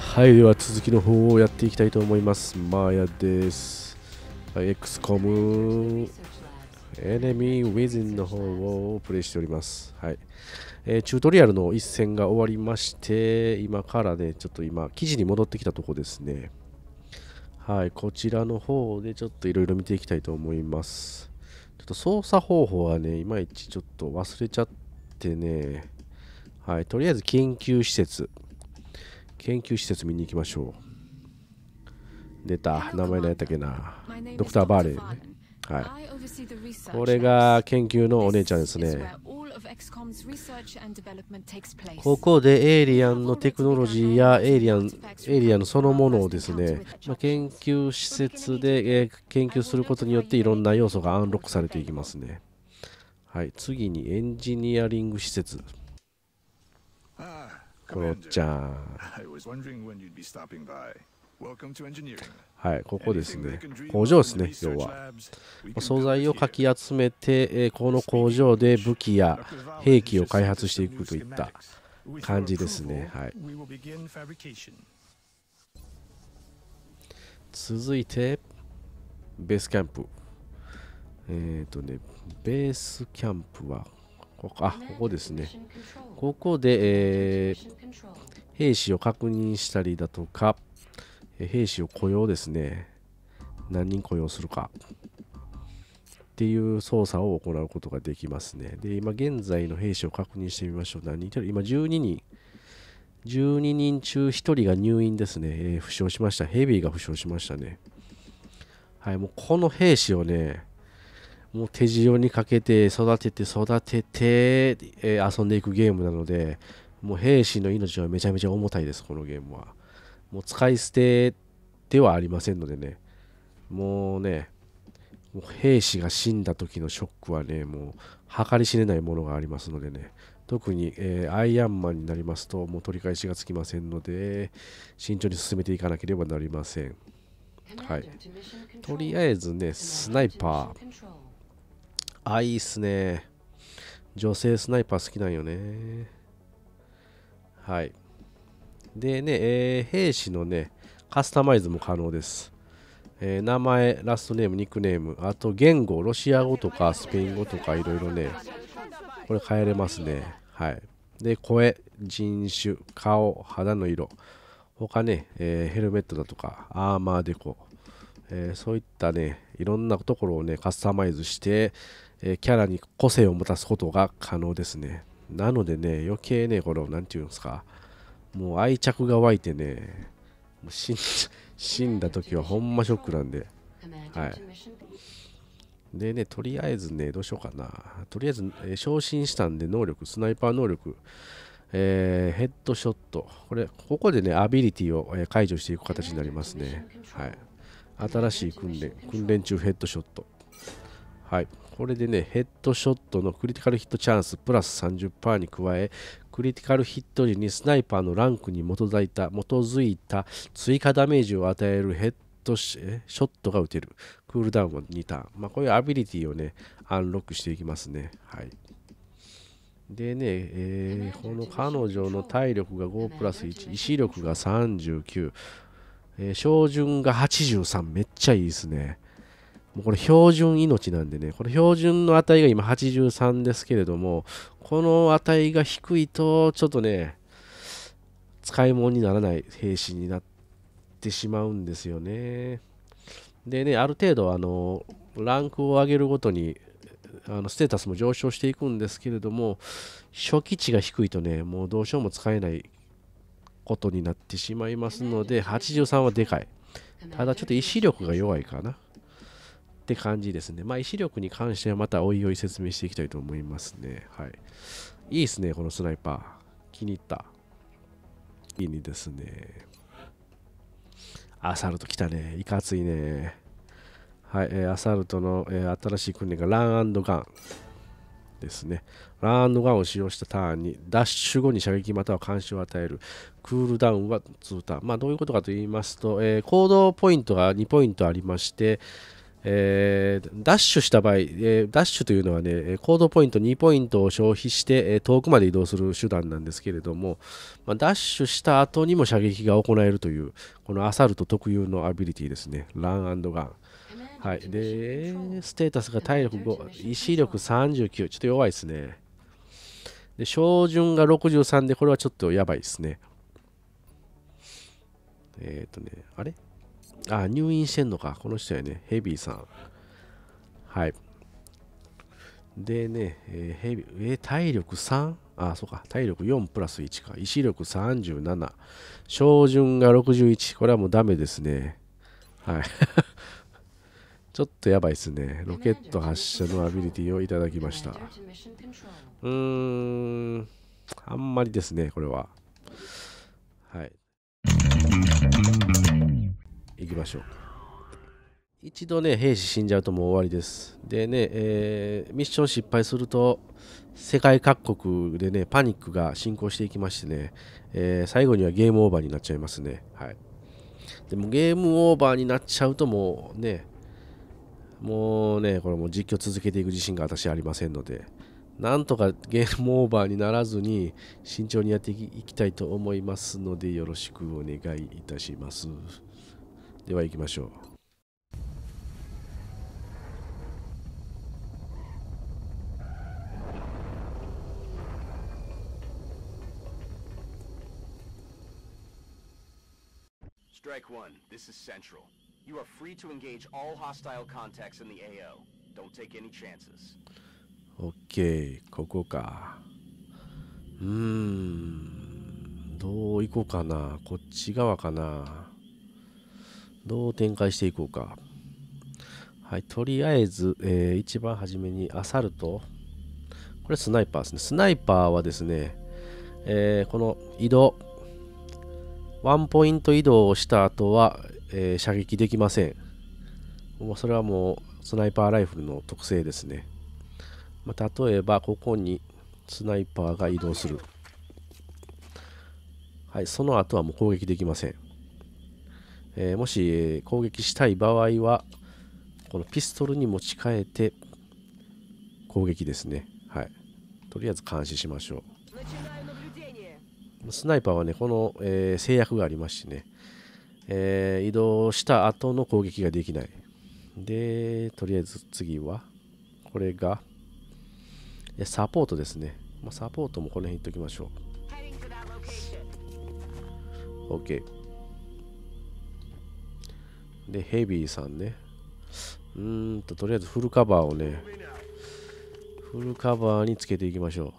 はいでは続きの方をやっていきたいと思いますマーヤです、XCOM エネミーウィズンの方をプレイしておりますはいえー、チュートリアルの一戦が終わりまして、今からね、ちょっと今、記事に戻ってきたとこですね。はい、こちらの方でちょっといろいろ見ていきたいと思います。ちょっと操作方法はね、いまいちちょっと忘れちゃってね、はい、とりあえず研究施設。研究施設見に行きましょう。出た、名前何やったっけな。ドクター・バーレン、ね。はい、これが研究のお姉ちゃんですね。ここでエイリアンのテクノロジーやエイリアンエイリアンそのものをですね、まあ、研究施設で、え研究することによっていろんな要素がアンロックされていきますね。はい、次にエンジニアリング施設。コロちゃん。はい、ここですね。工場ですね、要は。素材をかき集めて、えこの工場で武器や兵器を開発していくといった感じですね。はい、続いて、ベースキャンプ。えっ、ー、とね、ベースキャンプは、ここあ、ここですね。ここで、えー、兵士を確認したりだとか、兵士を雇用ですね、何人雇用するかっていう操作を行うことができますね。で、今現在の兵士を確認してみましょう。何人いた今12人。12人中1人が入院ですね。えー、負傷しました。ヘビーが負傷しましたね。はい、もうこの兵士をね、もう手塩にかけて育てて育てて、えー、遊んでいくゲームなので、もう兵士の命はめちゃめちゃ重たいです、このゲームは。もう使い捨てではありませんのでね、もうね、もう兵士が死んだ時のショックはね、もう計り知れないものがありますのでね、特に、えー、アイアンマンになりますと、もう取り返しがつきませんので、慎重に進めていかなければなりません。はい。とりあえずね、スナイパー。あ、いいっすね。女性スナイパー好きなんよね。はい。でね、えー、兵士のね、カスタマイズも可能です。えー、名前、ラストネーム、ニックネーム、あと言語、ロシア語とかスペイン語とかいろいろね、これ変えれますね。はい。で、声、人種、顔、肌の色、他ね、えー、ヘルメットだとか、アーマーデコ、えー、そういったね、いろんなところをね、カスタマイズして、えキャラに個性を持たすことが可能ですね。なのでね、余計ね、この、何て言うんですか、もう愛着が湧いてね、死ん 死んだ時はほんまショックなんで。はい。でね、とりあえずね、どうしようかな。とりあえず、えー、昇進したんで、能力、スナイパー能力、えー、ヘッドショット。これ、ここでね、アビリティを、えー、解除していく形になりますね。はい。新しい訓練、訓練中ヘッドショット。はい。これでね、ヘッドショットのクリティカルヒットチャンスプラス30%に加え、クリティカルヒット時にスナイパーのランクに基づいた基づいた追加ダメージを与えるヘッドショットが打てる。クールダウンは2ターン。まあ、こういうアビリティをね、アンロックしていきますね。はい。でね、えー、この彼女の体力が5プラス1、意志力が39、えー、照準が83、めっちゃいいですね。もうこれ標準命なんでね、これ標準の値が今83ですけれども、この値が低いと、ちょっとね、使い物にならない兵士になってしまうんですよね。でね、ある程度、あの、ランクを上げるごとに、あのステータスも上昇していくんですけれども、初期値が低いとね、もうどうしようも使えないことになってしまいますので、83はでかい。ただちょっと意志力が弱いかな。って感じですね。まあ、意志力に関してはまたおいおい説明していきたいと思いますね。はい。いいですね、このスナイパー。気に入った。いいですね。アサルト来たね。いかついね。はい、えー、アサルトの、えー、新しい訓練がランガンですね。ランガンを使用したターンにダッシュ後に射撃または監視を与える。クールダウンは2ターン。まあ、どういうことかと言いますと、えー、行動ポイントが2ポイントありまして、えー、ダッシュした場合、えー、ダッシュというのはね、ードポイント2ポイントを消費して、え遠くまで移動する手段なんですけれども、まあ、ダッシュした後にも射撃が行えるという、このアサルト特有のアビリティですね、ランガン。はい、で、ステータスが体力5、意志力39、ちょっと弱いですね。で、照準が63で、これはちょっとやばいですね。えっ、ー、とね、あれあ、入院してんのか。この人やね。ヘビーさん。はい。でね、えー、ヘビえー、体力3、あ、そうか、体力4プラス1か、意志力37、照準が61、これはもうダメですね。はい。ちょっとやばいですね。ロケット発射のアビリティをいただきました。うーん、あんまりですね、これは。はい。行きましょうか一度ね兵士死んじゃうともう終わりですでね、えー、ミッション失敗すると世界各国でねパニックが進行していきましてね、えー、最後にはゲームオーバーになっちゃいますねはいでもゲームオーバーになっちゃうともうねもうねこれも実況続けていく自信が私ありませんのでなんとかゲームオーバーにならずに慎重にやっていきたいと思いますのでよろしくお願いいたします。では行きましょう This is Central. You are free to engage all hostile contacts in the AO. Don't take any chances. OK、ここか。うーん、どう行こうかな。こっち側かな。どう展開していこうか。はい、とりあえず、えー、一番初めにアサルト。これスナイパーですね。スナイパーはですね、えー、この移動、ワンポイント移動をした後は、えー、射撃できません。もうそれはもうスナイパーライフルの特性ですね。まあ、例えば、ここにスナイパーが移動する。はい、その後はもう攻撃できません。えー、もし攻撃したい場合はこのピストルに持ち替えて攻撃ですねはいとりあえず監視しましょうスナイパーはねこの、えー、制約がありましてね、えー、移動した後の攻撃ができないでとりあえず次はこれがサポートですね、まサポートもこの辺いっときましょう OK で、ヘビーさんね。うーんと、とりあえずフルカバーをね、フルカバーにつけていきましょ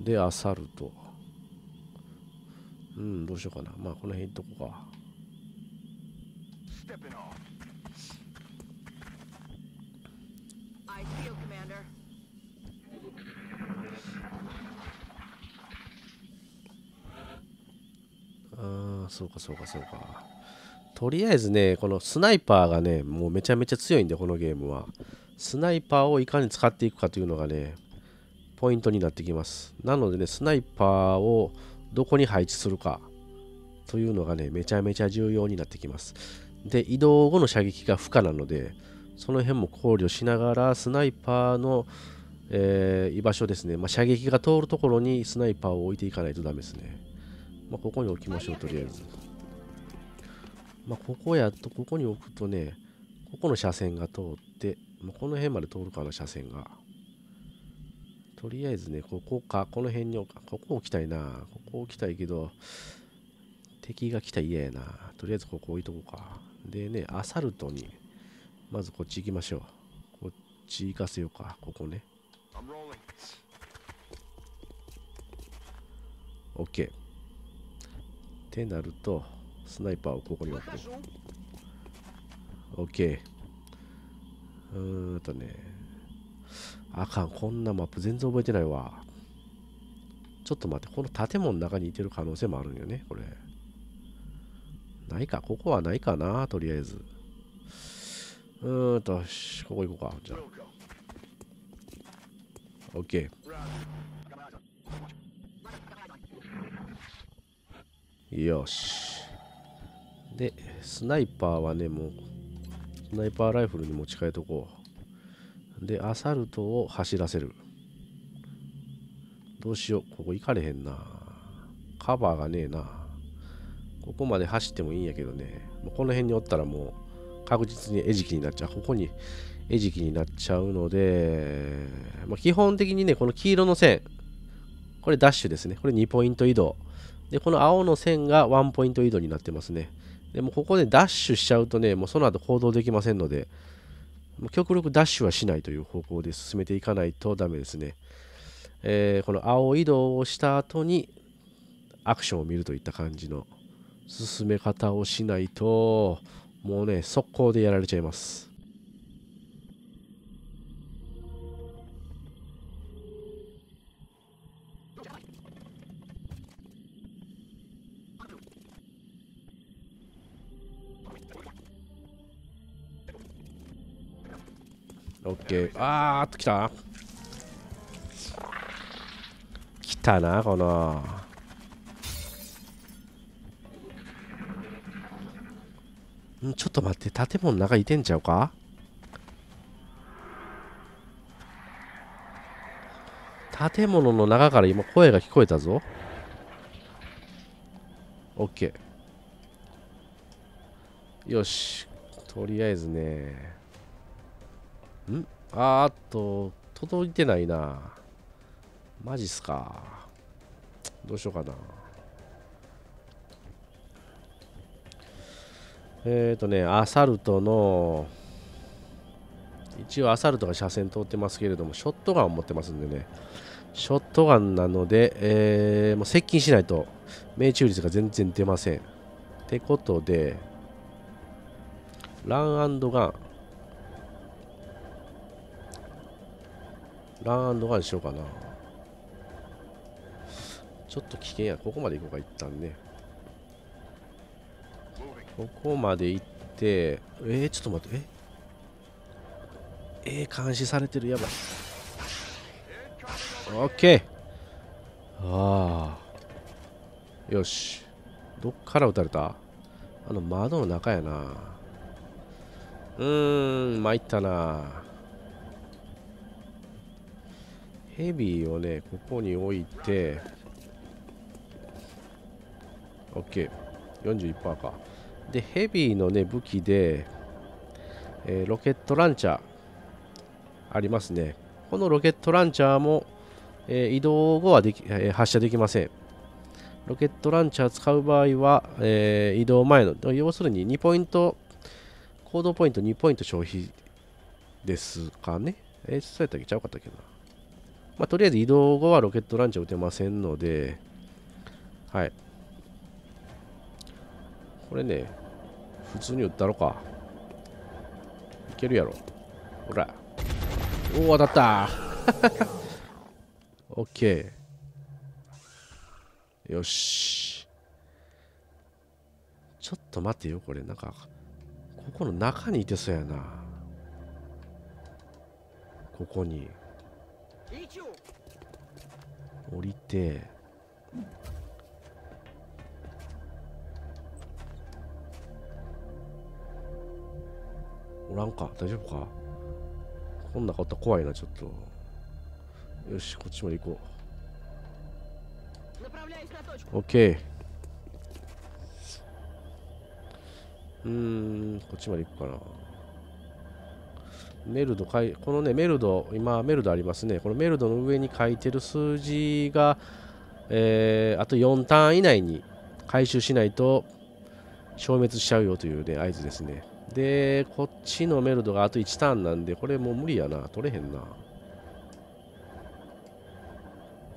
う。で、アサルト。うん、どうしようかな。まあ、この辺いっとこか。ああ。そうかそうかそうかとりあえずねこのスナイパーがねもうめちゃめちゃ強いんでこのゲームはスナイパーをいかに使っていくかというのがねポイントになってきますなのでねスナイパーをどこに配置するかというのがねめちゃめちゃ重要になってきますで移動後の射撃が不可なのでその辺も考慮しながらスナイパーの、えー、居場所ですね、まあ、射撃が通るところにスナイパーを置いていかないとダメですねまあ、ここに置きましょう、とりあえず。まあ、ここやと、ここに置くとね、ここの車線が通って、まあ、この辺まで通るかな、車線が。とりあえずね、ここか、この辺に置か、ここ置きたいな。ここ置きたいけど、敵が来たら嫌やな。とりあえずここ置いとこうか。でね、アサルトに、まずこっち行きましょう。こっち行かせようか、ここね。OK。ってなるとスナイパーをここに置く OK うーんとねあかんこんなマップ全然覚えてないわちょっと待ってこの建物の中にいてる可能性もあるんよねこれないかここはないかなとりあえずうーんとしここ行こうかじゃあ OK よし。で、スナイパーはね、もう、スナイパーライフルに持ち替えとこう。で、アサルトを走らせる。どうしよう。ここ行かれへんな。カバーがねえな。ここまで走ってもいいんやけどね。この辺におったらもう確実に餌食になっちゃう。ここに餌食になっちゃうので、まあ、基本的にね、この黄色の線。これダッシュですね。これ2ポイント移動。で、この青の線がワンポイント移動になってますね。でもここでダッシュしちゃうとね、もうその後行動できませんので、極力ダッシュはしないという方向で進めていかないとダメですね。えー、この青移動をした後にアクションを見るといった感じの進め方をしないと、もうね、速攻でやられちゃいます。オッケーあーっときたきたなこのんちょっと待って建物の中いてんちゃうか建物の中から今声が聞こえたぞ OK よしとりあえずねんあーっと、届いてないな。マジっすか。どうしようかな。えっ、ー、とね、アサルトの、一応アサルトが車線通ってますけれども、ショットガンを持ってますんでね、ショットガンなので、えー、もう接近しないと命中率が全然出ません。ってことで、ランガン、ランドガンしようかなちょっと危険やここまで行こうか一旦ねここまで行ってえー、ちょっと待ってええー、監視されてるやばいオッケーああよしどっから撃たれたあの窓の中やなうーん参ったなヘビーをねここに置いて OK41% かでヘビーのね武器で、えー、ロケットランチャーありますねこのロケットランチャーも、えー、移動後はでき、えー、発射できませんロケットランチャー使う場合は、えー、移動前の要するに2ポイント行動ポイント2ポイント消費ですかねえー、そうやったっけちゃうかったっけなまあ、とりあえず移動後はロケットランチャー打てませんので、はい。これね、普通に打ったろか。いけるやろ。ほら。おお、当たった オッケー。よし。ちょっと待てよ、これ。なんか、ここの中にいてそうやな。ここに。降りておらんか大丈夫かこんなかとた怖いなちょっとよしこっちまで行こうオッうーんこっちまで行くかなメルドこのねメルド今メルドありますねこのメルドの上に書いてる数字が、えー、あと4ターン以内に回収しないと消滅しちゃうよというね合図ですねでこっちのメルドがあと1ターンなんでこれもう無理やな取れへんな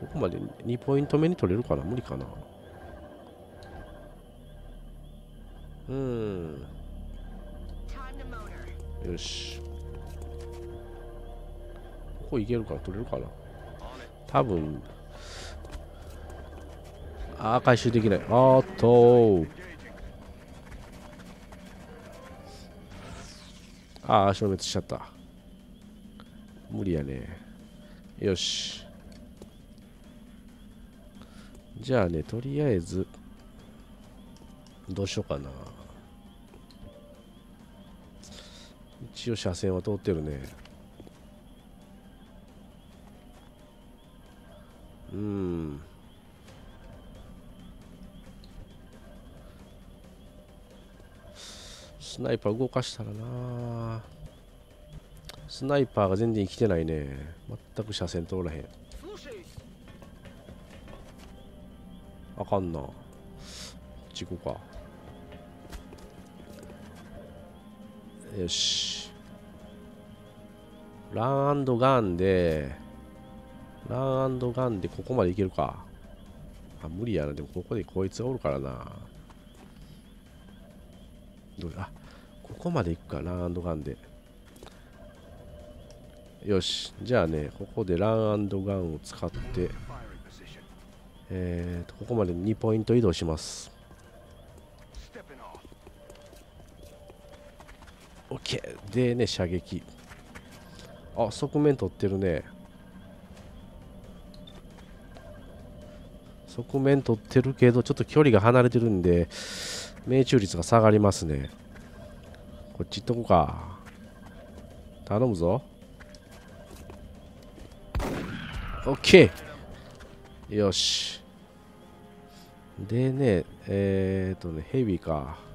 ここまで2ポイント目に取れるかな無理かなうんよしここいけるか取れるかな多分ああ回収できないあっとああ消滅しちゃった無理やねよしじゃあねとりあえずどうしようかな一応車線は通ってるねうんスナイパー動かしたらなスナイパーが全然生きてないね全く車線通らへんあかんな事故かよしランドガンでランガンでここまでいけるか。あ、無理やな。でもここでこいつがおるからな。どうあ、ここまでいくか。ランガンで。よし。じゃあね、ここでランガンを使って、えーと、ここまで2ポイント移動します。OK。でね、射撃。あ、側面取ってるね。側面取ってるけど、ちょっと距離が離れてるんで、命中率が下がりますね。こっち行っとこうか。頼むぞ。OK! よし。でね、えー、っとね、ヘビか。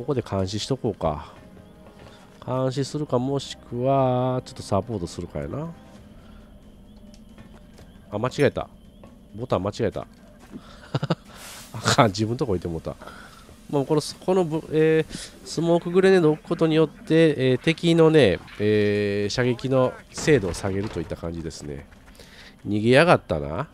ここで監視しとこうか。監視するかもしくは、ちょっとサポートするかやな。あ、間違えた。ボタン間違えた。あかん、自分とこ置いてもうた。もうこの、この、えー、スモークグレネードを置くことによって、えー、敵のね、えー、射撃の精度を下げるといった感じですね。逃げやがったな。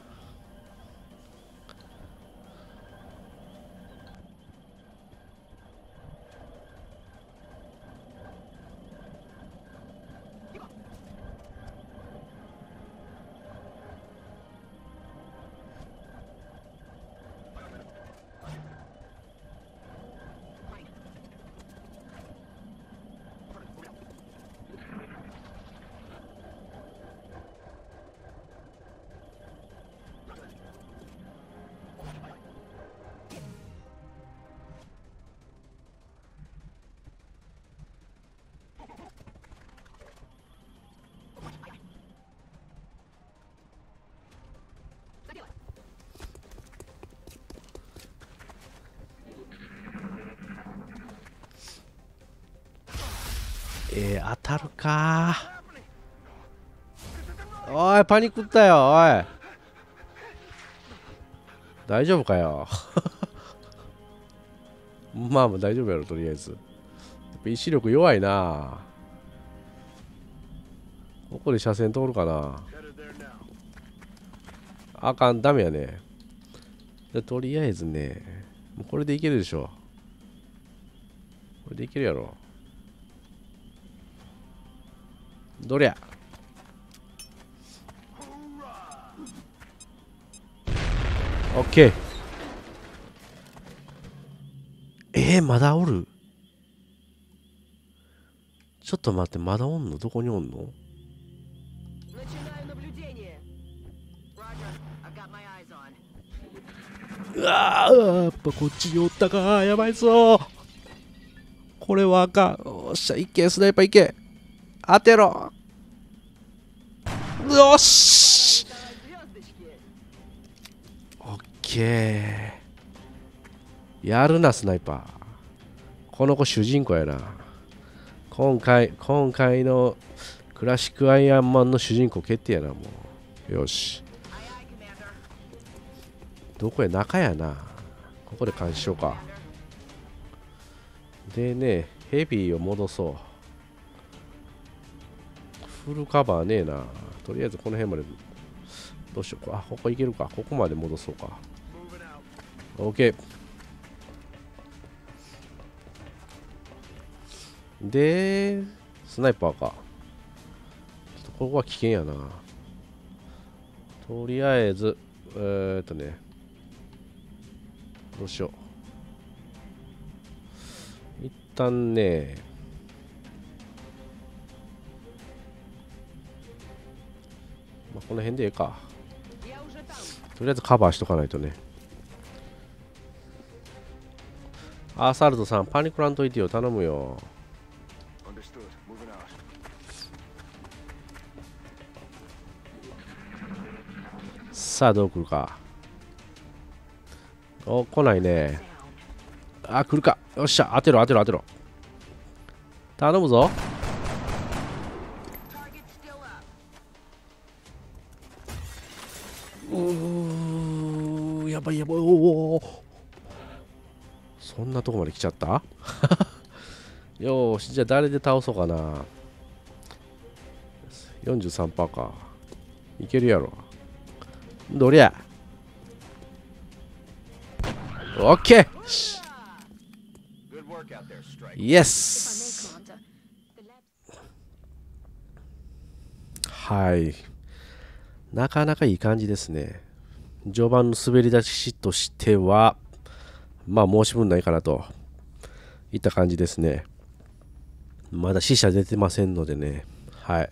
えー、当たるかおいパニックったよおい大丈夫かよ まあまあ大丈夫やろとりあえずやっぱ意志力弱いなここで車線通るかなあかんダメやねとりあえずねもうこれでいけるでしょこれでいけるやろどりゃオッケーえー、まだおるちょっと待ってまだおんのどこにおんのうわやっぱこっちにおったかやばいぞこれはあかんおっしゃいけスナイパーいけ当てろよしオッケーやるなスナイパーこの子主人公やな今回今回のクラシックアイアンマンの主人公決定やなもうよしどこや中やなここで監視しようかでねヘビーを戻そうフルカバーねえな。とりあえずこの辺まで、どうしようか。あ、ここいけるか。ここまで戻そうか。OK。で、スナイパーか。ちょっとここは危険やな。とりあえず、えー、っとね、どうしよう。一旦ね、この辺でええかとりあえずカバーしとかないとねアーサルトさんパニックらんといてよ頼むよさあどう来るかお来ないねあ来るかよっしゃ当てろ当てろ当てろ頼むぞばいやばいおおそんなとこまで来ちゃった よしじゃあ誰で倒そうかな43%かいけるやろどりゃオッケーイエスはいなかなかいい感じですね序盤の滑り出しとしては、まあ申し分ないかなといった感じですね。まだ死者出てませんのでね。はい。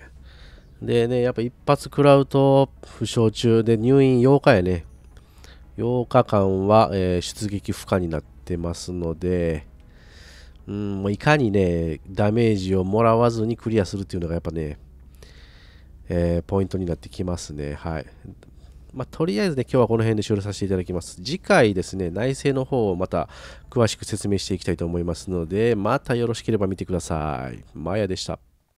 でね、やっぱ一発食らうと負傷中で入院8日やね。8日間は、えー、出撃不可になってますので、うん、もういかにね、ダメージをもらわずにクリアするっていうのがやっぱね、えー、ポイントになってきますね。はい。まあ、とりあえずね、今日はこの辺で終了させていただきます。次回ですね、内政の方をまた詳しく説明していきたいと思いますので、またよろしければ見てください。マヤでした。